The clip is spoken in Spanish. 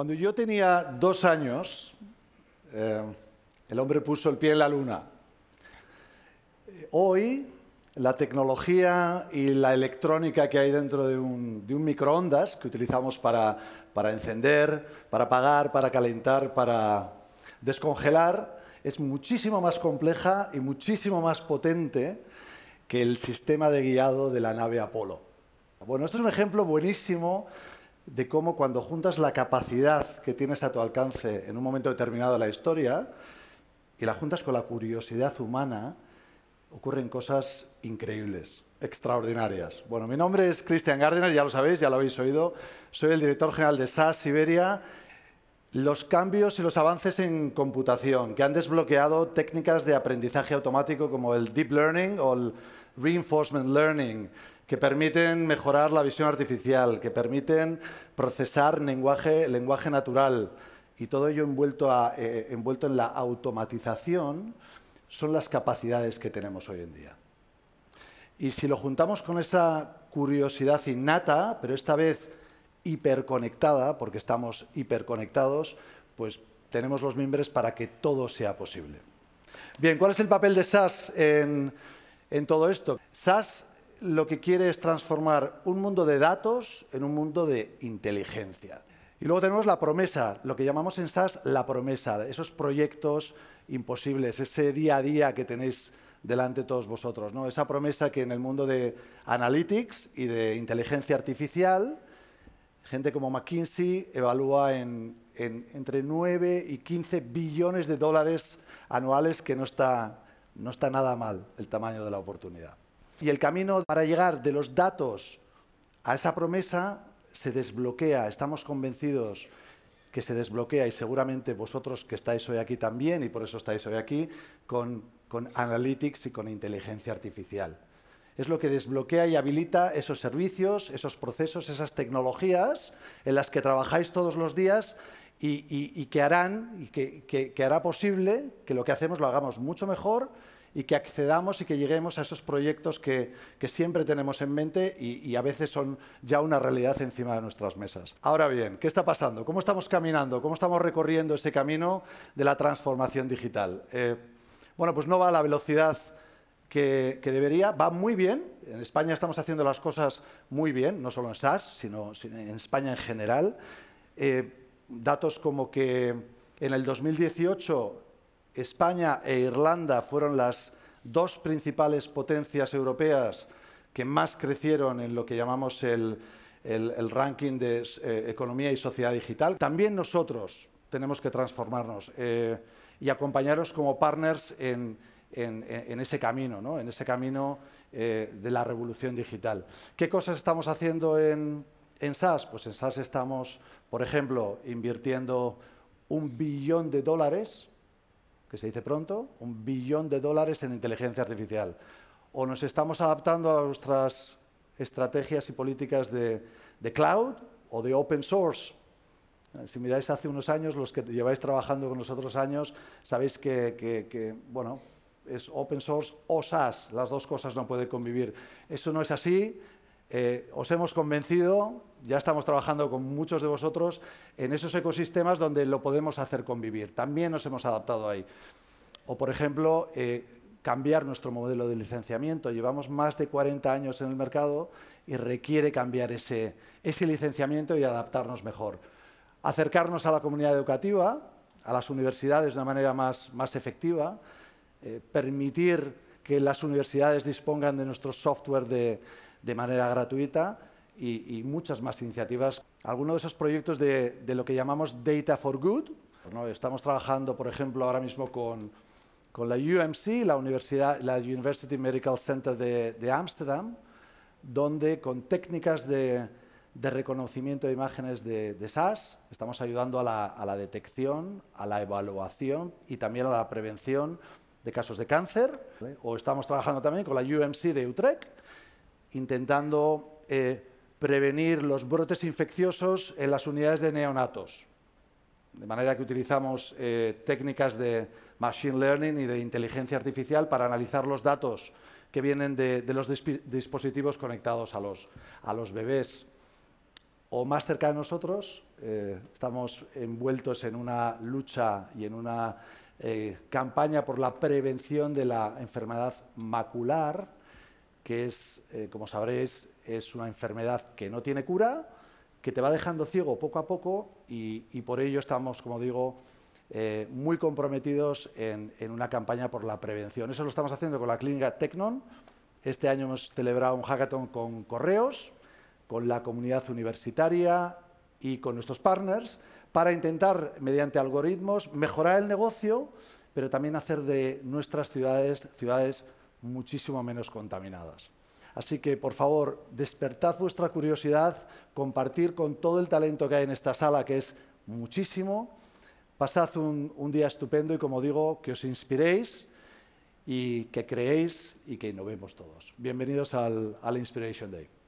Cuando yo tenía dos años, eh, el hombre puso el pie en la luna. Hoy, la tecnología y la electrónica que hay dentro de un, microondas que utilizamos para, para, encender, para apagar, para calentar, para descongelar, es muchísimo más compleja y muchísimo más potente que el sistema de guiado de la nave Apolo. Bueno, esto es un ejemplo buenísimo de cómo cuando juntas la capacidad que tienes a tu alcance en un momento determinado de la historia y la juntas con la curiosidad humana, ocurren cosas increíbles, extraordinarias. Bueno, mi nombre es Christian Gardiner, ya lo sabéis, ya lo habéis oído. Soy el director general de SAS Siberia. Los cambios y los avances en computación que han desbloqueado técnicas de aprendizaje automático como el deep learning o el reinforcement learning, que permiten mejorar la visión artificial, que permiten procesar lenguaje, lenguaje natural y todo ello envuelto, a, eh, eh, envuelto en la automatización, son las capacidades que tenemos hoy en día. Y si lo juntamos con esa curiosidad innata, pero esta vez hiperconectada, porque estamos hiperconectados, pues tenemos los mimbres para que todo sea posible. Bien, ¿cuál es el papel de SAS en, en todo esto? SAS lo que quiere es transformar un mundo de datos en un mundo de inteligencia. Y luego tenemos la promesa, lo que llamamos en SAS la promesa, esos proyectos imposibles, ese día a día que tenéis delante todos vosotros, ¿no? Esa promesa que en el mundo de analytics y de inteligencia artificial, gente como McKinsey evalúa en, entre 9 y 15 billones de dólares anuales, que no está, no está nada mal el tamaño de la oportunidad. Y el camino para llegar de los datos a esa promesa se desbloquea, estamos convencidos que se desbloquea y seguramente vosotros que estáis hoy aquí también, y por eso estáis hoy aquí, con, Analytics y con inteligencia artificial. Es lo que desbloquea y habilita esos servicios, esos procesos, esas tecnologías en las que trabajáis todos los días y, que harán, y que hará posible que lo que hacemos lo hagamos mucho mejor y que accedamos y que lleguemos a esos proyectos que, siempre tenemos en mente y, a veces son ya una realidad encima de nuestras mesas. Ahora bien, ¿qué está pasando? ¿Cómo estamos caminando? ¿Cómo estamos recorriendo ese camino de la transformación digital? Eh, bueno, pues no va a la velocidad que, debería, va muy bien. En España estamos haciendo las cosas muy bien, no solo en SAS, sino en España en general. Eh, datos como que en el 2018 España e Irlanda fueron las dos principales potencias europeas que más crecieron en lo que llamamos el, ranking de eh, economía y sociedad digital. También nosotros tenemos que transformarnos eh, y acompañaros como partners en, ese camino, ¿no? en ese camino eh, de la revolución digital. ¿Qué cosas estamos haciendo en, en SAS? Pues en SAS estamos, por ejemplo, invirtiendo un billón de dólares que se dice pronto, un billón de dólares en inteligencia artificial. O nos estamos adaptando a nuestras estrategias y políticas de, cloud o de open source. Eh, si miráis hace unos años, los que lleváis trabajando con nosotros años, sabéis que, que bueno, es open source o SaaS, las dos cosas no pueden convivir. Eso no es así, eh, os hemos convencido, ya estamos trabajando con muchos de vosotros en esos ecosistemas donde lo podemos hacer convivir. También nos hemos adaptado ahí. O, por ejemplo, eh, cambiar nuestro modelo de licenciamiento. Llevamos más de 40 años en el mercado y requiere cambiar ese, licenciamiento y adaptarnos mejor. Acercarnos a la comunidad educativa, a las universidades de una manera más, más efectiva, eh, permitir que las universidades dispongan de nuestro software de, manera gratuita y, muchas más iniciativas. Algunos de esos proyectos de, lo que llamamos Data for Good. Estamos trabajando, por ejemplo, ahora mismo con, la UMC, la, Universidad, la University Medical Center de Amsterdam, donde con técnicas de, reconocimiento de imágenes de, de SAS. Estamos ayudando a la, a la, detección, a la evaluación y también a la prevención de casos de cáncer, o estamos trabajando también con la UMC de Utrecht, intentando eh, prevenir los brotes infecciosos en las unidades de neonatos, de manera que utilizamos eh, técnicas de machine learning y de inteligencia artificial para analizar los datos que vienen de, los dispositivos conectados a los, a los bebés. O más cerca de nosotros, eh, estamos envueltos en una lucha y en una eh, campaña por la prevención de la enfermedad macular, que es, eh, como sabréis, es una enfermedad que no tiene cura, que te va dejando ciego poco a poco y, por ello estamos, como digo, eh, muy comprometidos en, en, una campaña por la prevención. Eso lo estamos haciendo con la clínica Tecnon. Este año hemos celebrado un hackathon con correos, con la comunidad universitaria, y con nuestros partners para intentar, mediante algoritmos, mejorar el negocio, pero también hacer de nuestras ciudades ciudades muchísimo menos contaminadas. Así que, por favor, despertad vuestra curiosidad, compartir con todo el talento que hay en esta sala, que es muchísimo. Pasad un, día estupendo y, como digo, que os inspiréis y que creéis y que innovemos todos. Bienvenidos al, al Inspiration Day.